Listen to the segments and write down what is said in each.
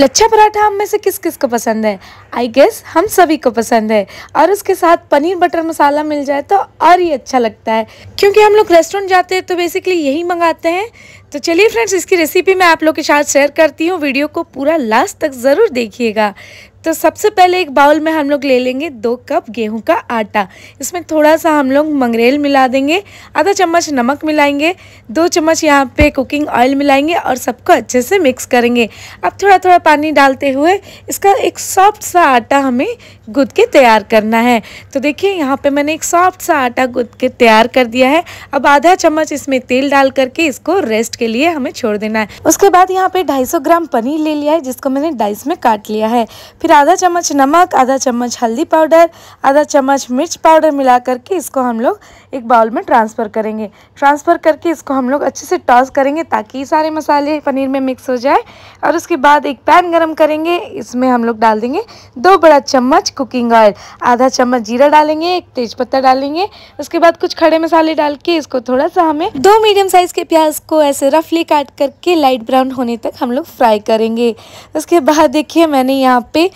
लच्छा पराठा हम में से किस किस को पसंद है आई गेस हम सभी को पसंद है और उसके साथ पनीर बटर मसाला मिल जाए तो और ही अच्छा लगता है क्योंकि हम लोग रेस्टोरेंट जाते हैं तो बेसिकली यही मंगाते हैं तो चलिए फ्रेंड्स इसकी रेसिपी मैं आप लोग के साथ शेयर करती हूँ वीडियो को पूरा लास्ट तक ज़रूर देखिएगा तो सबसे पहले एक बाउल में हम लोग ले लेंगे दो कप गेहूं का आटा इसमें थोड़ा सा हम लोग मंगरेल मिला देंगे आधा चम्मच नमक मिलाएंगे दो चम्मच यहाँ पे कुकिंग ऑयल मिलाएंगे और सबको अच्छे से मिक्स करेंगे अब थोड़ा थोड़ा पानी डालते हुए इसका एक सॉफ्ट सा आटा हमें गुद के तैयार करना है तो देखिए यहाँ पे मैंने एक सॉफ्ट सा आटा गुद के तैयार कर दिया है अब आधा चम्मच इसमें तेल डाल करके इसको रेस्ट के लिए हमें छोड़ देना है उसके बाद यहाँ पे ढाई ग्राम पनीर ले लिया है जिसको मैंने डाइस में काट लिया है फिर आधा चम्मच नमक आधा चम्मच हल्दी पाउडर आधा चम्मच मिर्च पाउडर मिला करके इसको हम लोग एक बाउल में ट्रांसफ़र करेंगे ट्रांसफ़र करके इसको हम लोग अच्छे से टॉस करेंगे ताकि सारे मसाले पनीर में मिक्स हो जाए और उसके बाद एक पैन गरम करेंगे इसमें हम लोग डाल देंगे दो बड़ा चम्मच कुकिंग ऑयल आधा चम्मच जीरा डालेंगे एक पत्ता डालेंगे उसके बाद कुछ खड़े मसाले डाल के इसको थोड़ा सा हमें दो मीडियम साइज़ के प्याज को ऐसे रफली काट करके लाइट ब्राउन होने तक हम लोग फ्राई करेंगे उसके बाद देखिए मैंने यहाँ पे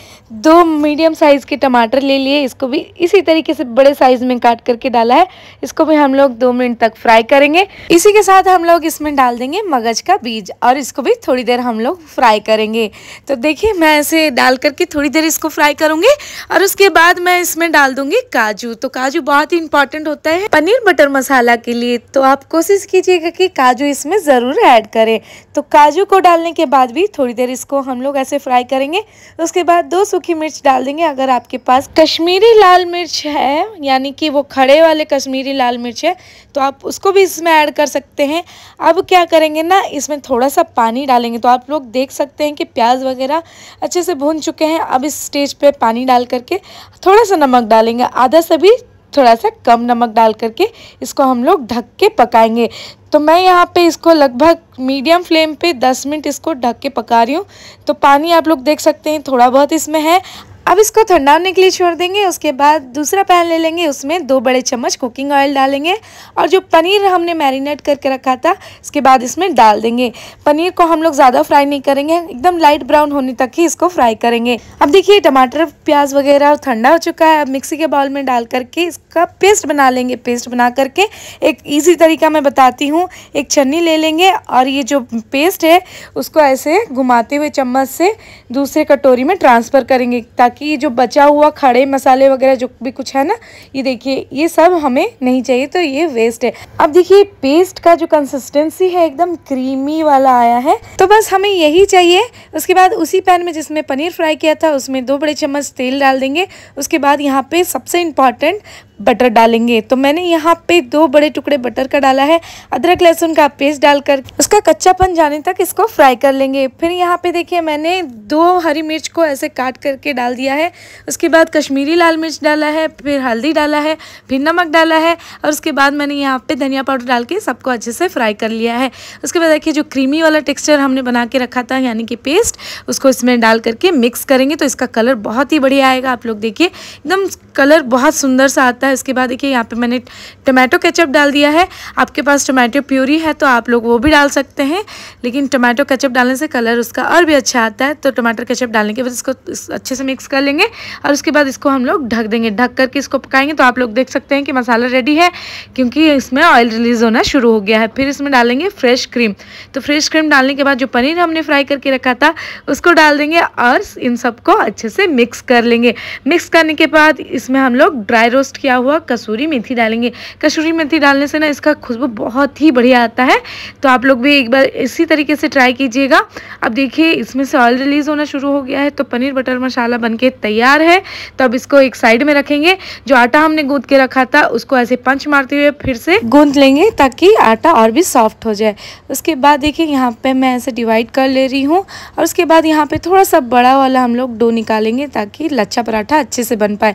दो मीडियम साइज़ के टमाटर ले लिए इसको भी इसी तरीके से बड़े साइज़ में काट करके डाला है इसको भी हम लोग दो मिनट तक फ्राई करेंगे इसी के साथ हम लोग इसमें डाल देंगे मगज का बीज और इसको भी थोड़ी देर हम लोग फ्राई करेंगे तो देखिए मैं ऐसे डाल करके थोड़ी देर इसको फ्राई करूँगी और उसके बाद मैं इसमें डाल दूँगी काजू तो काजू बहुत ही इंपॉर्टेंट होता है पनीर बटर मसाला के लिए तो आप कोशिश कीजिएगा कि काजू इसमें ज़रूर ऐड करें तो काजू को डालने के बाद भी थोड़ी देर इसको हम लोग ऐसे फ्राई करेंगे उसके बाद दो सूखी मिर्च डाल देंगे अगर आपके पास कश्मीरी लाल मिर्च है यानी कि वो खड़े वाले कश्मीरी लाल मिर्च है तो आप उसको भी इसमें ऐड कर सकते हैं अब क्या करेंगे ना इसमें थोड़ा सा पानी डालेंगे तो आप लोग देख सकते हैं कि प्याज वगैरह अच्छे से भून चुके हैं अब इस स्टेज पर पानी डाल करके थोड़ा सा नमक डालेंगे आधा से भी थोड़ा सा कम नमक डाल करके इसको हम लोग ढक के पकाएंगे तो मैं यहाँ पे इसको लगभग मीडियम फ्लेम पे 10 मिनट इसको ढक के पका रही हूँ तो पानी आप लोग देख सकते हैं थोड़ा बहुत इसमें है अब इसको ठंडा होने के लिए छोड़ देंगे उसके बाद दूसरा पैन ले लेंगे उसमें दो बड़े चम्मच कुकिंग ऑयल डालेंगे और जो पनीर हमने मैरिनेट करके रखा था इसके बाद इसमें डाल देंगे पनीर को हम लोग ज़्यादा फ्राई नहीं करेंगे एकदम लाइट ब्राउन होने तक ही इसको फ्राई करेंगे अब देखिए टमाटर प्याज वगैरह ठंडा हो चुका है अब मिक्सी के बाउल में डाल करके इसका पेस्ट बना लेंगे पेस्ट बना करके एक ईजी तरीका मैं बताती हूँ एक छन्नी ले लेंगे और ये जो पेस्ट है उसको ऐसे घुमाते हुए चम्मच से दूसरे कटोरी में ट्रांसफ़र करेंगे ताकि बाकी जो बचा हुआ खड़े मसाले वगैरह जो भी कुछ है ना ये देखिए ये सब हमें नहीं चाहिए तो ये वेस्ट है अब देखिए पेस्ट का जो कंसिस्टेंसी है एकदम क्रीमी वाला आया है तो बस हमें यही चाहिए उसके बाद उसी पैन में जिसमें पनीर फ्राई किया था उसमें दो बड़े चम्मच तेल डाल देंगे उसके बाद यहाँ पे सबसे इम्पॉर्टेंट बटर डालेंगे तो मैंने यहाँ पे दो बड़े टुकड़े बटर का डाला है अदरक लहसुन का पेस्ट डालकर उसका कच्चापन जाने तक इसको फ्राई कर लेंगे फिर यहाँ पे देखिए मैंने दो हरी मिर्च को ऐसे काट करके डाल दिया है उसके बाद कश्मीरी लाल मिर्च डाला है फिर हल्दी डाला है फिर नमक डाला है और उसके बाद मैंने यहाँ पर धनिया पाउडर डाल के सबको अच्छे से फ्राई कर लिया है उसके बाद देखिए जो क्रीमी वाला टेक्स्चर हमने बना के रखा था यानी कि पेस्ट उसको इसमें डाल करके मिक्स करेंगे तो इसका कलर बहुत ही बढ़िया आएगा आप लोग देखिए एकदम कलर बहुत सुंदर सा आता है है उसके बाद देखिए यहाँ पे मैंने टमाटो केचप डाल दिया है आपके पास टमाटो प्यूरी है तो आप लोग वो भी डाल सकते हैं लेकिन टमाटो केचप डालने से कलर उसका और भी अच्छा आता है तो टमाटो केचप डालने के बाद इसको अच्छे से मिक्स कर लेंगे और उसके बाद इसको हम लोग ढक देंगे ढक करके इसको पकाएंगे तो आप लोग देख सकते हैं कि मसाला रेडी है क्योंकि इसमें ऑयल रिलीज होना शुरू हो गया है फिर इसमें डालेंगे फ्रेश क्रीम तो फ्रेश क्रीम डालने के बाद जो पनीर हमने फ्राई करके रखा था उसको डाल देंगे और इन सबको अच्छे से मिक्स कर लेंगे मिक्स करने के बाद इसमें हम लोग ड्राई रोस्ट किया हुआ कसूरी मेथी डालेंगे कसूरी मेथी डालने से ना इसका खुशबू बहुत ही बढ़िया आता है तो आप लोग भी एक बार इसी तरीके से ट्राई कीजिएगा अब देखिए इसमें से ऑयल रिलीज़ होना शुरू हो गया है तो पनीर बटर मसाला बन तैयार है तो अब इसको एक साइड में रखेंगे जो आटा हमने गूंद के रखा था उसको ऐसे पंच मारते हुए फिर से गूंद लेंगे ताकि आटा और भी सॉफ्ट हो जाए उसके बाद देखिए यहाँ पे मैं ऐसे डिवाइड कर ले रही हूँ और उसके बाद यहाँ पे थोड़ा सा बड़ा वाला हम लोग डो निकालेंगे ताकि लच्छा पराठा अच्छे से बन पाए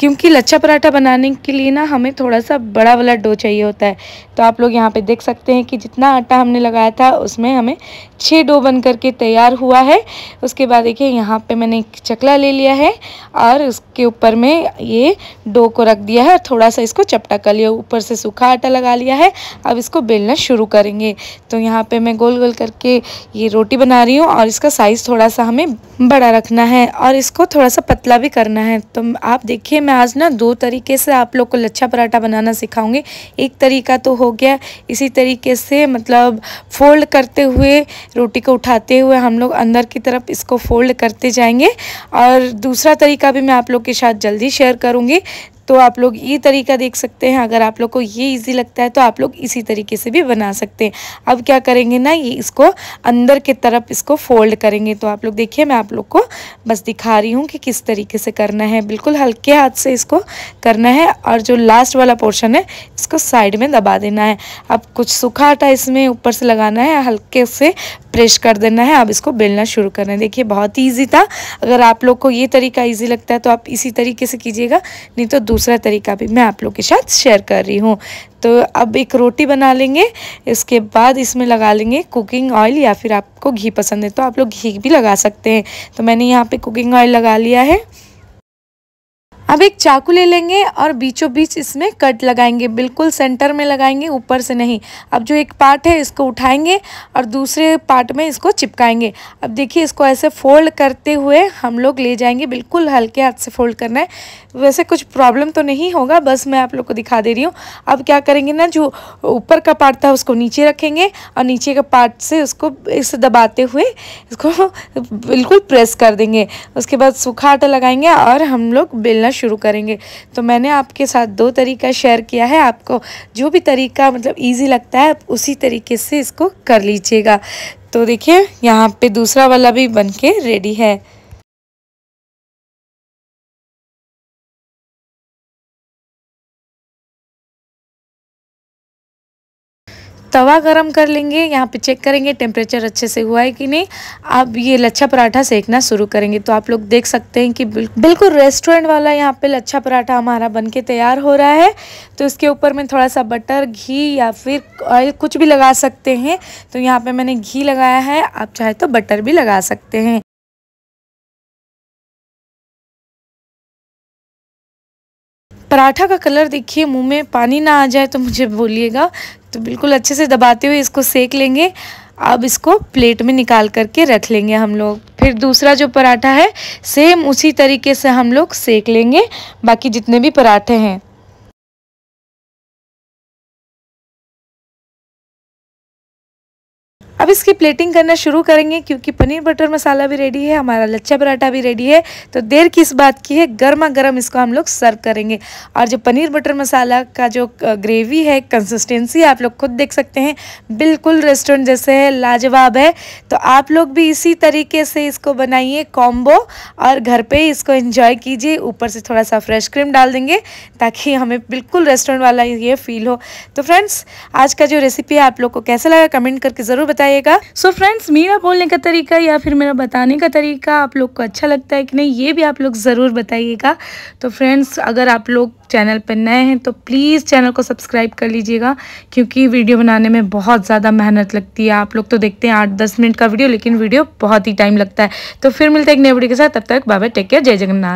क्योंकि लच्छा पराठा बनाने के लिए ना हमें थोड़ा सा बड़ा वाला डो चाहिए होता है तो आप लोग यहाँ पे देख सकते हैं कि जितना आटा हमने लगाया था उसमें हमें छः डो बन करके तैयार हुआ है उसके बाद देखिए यहाँ पे मैंने एक चकला ले लिया है और उसके ऊपर में ये डो को रख दिया है और थोड़ा सा इसको चपटा कर लिया ऊपर से सूखा आटा लगा लिया है अब इसको बेलना शुरू करेंगे तो यहाँ पर मैं गोल गोल करके ये रोटी बना रही हूँ और इसका साइज़ थोड़ा सा हमें बड़ा रखना है और इसको थोड़ा सा पतला भी करना है तो आप देखिए मैं आज ना दो तरीके से आप लोग को लच्छा पराठा बनाना सिखाऊंगी एक तरीका तो हो गया इसी तरीके से मतलब फोल्ड करते हुए रोटी को उठाते हुए हम लोग अंदर की तरफ इसको फोल्ड करते जाएंगे और दूसरा तरीका भी मैं आप लोग के साथ जल्दी शेयर करूँगी तो आप लोग ये तरीका देख सकते हैं अगर आप लोग को ये ईजी लगता है तो आप लोग इसी तरीके से भी बना सकते हैं अब क्या करेंगे ना ये इसको अंदर की तरफ इसको फोल्ड करेंगे तो आप लोग देखिए मैं आप लोग को बस दिखा रही हूँ कि किस तरीके से करना है बिल्कुल हल्के हाथ से इसको करना है और जो लास्ट वाला पोर्शन है इसको साइड में दबा देना है अब कुछ सूखा आटा इसमें ऊपर से लगाना है हल्के से प्रेस कर देना है अब इसको बेलना शुरू करना है देखिए बहुत ही ईजी था अगर आप लोग को ये तरीका ईजी लगता है तो आप इसी तरीके से कीजिएगा नहीं तो दूसरा तरीका भी मैं आप लोग के साथ शेयर कर रही हूँ तो अब एक रोटी बना लेंगे इसके बाद इसमें लगा लेंगे कुकिंग ऑयल या फिर आपको घी पसंद है तो आप लोग घी भी लगा सकते हैं तो मैंने यहाँ पे कुकिंग ऑयल लगा लिया है अब एक चाकू ले लेंगे और बीचों बीच इसमें कट लगाएंगे बिल्कुल सेंटर में लगाएंगे ऊपर से नहीं अब जो एक पार्ट है इसको उठाएंगे और दूसरे पार्ट में इसको चिपकाएंगे अब देखिए इसको ऐसे फोल्ड करते हुए हम लोग ले जाएंगे बिल्कुल हल्के हाथ से फोल्ड करना है वैसे कुछ प्रॉब्लम तो नहीं होगा बस मैं आप लोग को दिखा दे रही हूँ अब क्या करेंगे ना जो ऊपर का पार्ट था उसको नीचे रखेंगे और नीचे का पार्ट से उसको इस दबाते हुए इसको बिल्कुल प्रेस कर देंगे उसके बाद सूखा आटा लगाएंगे और हम लोग बेलना शुरू करेंगे तो मैंने आपके साथ दो तरीका शेयर किया है आपको जो भी तरीका मतलब ईजी लगता है आप उसी तरीके से इसको कर लीजिएगा तो देखिए यहाँ पे दूसरा वाला भी बन के रेडी है तवा गरम कर लेंगे यहाँ पे चेक करेंगे टेम्परेचर अच्छे से हुआ है कि नहीं आप ये लच्छा पराठा सेकना शुरू करेंगे तो आप लोग देख सकते हैं कि बिल्कुल रेस्टोरेंट वाला यहाँ पे लच्छा पराठा हमारा बन के तैयार हो रहा है तो इसके ऊपर मैं थोड़ा सा बटर घी या फिर ऑयल कुछ भी लगा सकते हैं तो यहाँ पर मैंने घी लगाया है आप चाहे तो बटर भी लगा सकते हैं पराठा का कलर देखिए मुंह में पानी ना आ जाए तो मुझे बोलिएगा तो बिल्कुल अच्छे से दबाते हुए इसको सेक लेंगे अब इसको प्लेट में निकाल करके रख लेंगे हम लोग फिर दूसरा जो पराठा है सेम उसी तरीके से हम लोग सेक लेंगे बाकी जितने भी पराठे हैं अब इसकी प्लेटिंग करना शुरू करेंगे क्योंकि पनीर बटर मसाला भी रेडी है हमारा लच्छा पराठा भी रेडी है तो देर किस बात की है गर्मा गर्म इसको हम लोग सर्व करेंगे और जो पनीर बटर मसाला का जो ग्रेवी है कंसिस्टेंसी आप लोग खुद देख सकते हैं बिल्कुल रेस्टोरेंट जैसे है लाजवाब है तो आप लोग भी इसी तरीके से इसको बनाइए कॉम्बो और घर पर इसको इंजॉय कीजिए ऊपर से थोड़ा सा फ्रेश क्रीम डाल देंगे ताकि हमें बिल्कुल रेस्टोरेंट वाला ये फील हो तो फ्रेंड्स आज का जो रेसिपी है आप लोग को कैसा लगा कमेंट करके ज़रूर बताए बताइएगा सो फ्रेंड्स मेरा बोलने का तरीका या फिर मेरा बताने का तरीका आप लोग को अच्छा लगता है कि नहीं ये भी आप लोग ज़रूर बताइएगा तो फ्रेंड्स अगर आप लोग चैनल पर नए हैं तो प्लीज़ चैनल को सब्सक्राइब कर लीजिएगा क्योंकि वीडियो बनाने में बहुत ज़्यादा मेहनत लगती है आप लोग तो देखते हैं आठ दस मिनट का वीडियो लेकिन वीडियो बहुत ही टाइम लगता है तो फिर मिलता है एक नए वीडियो के साथ तब तक बाबा टेक केयर जय जगन्नाथ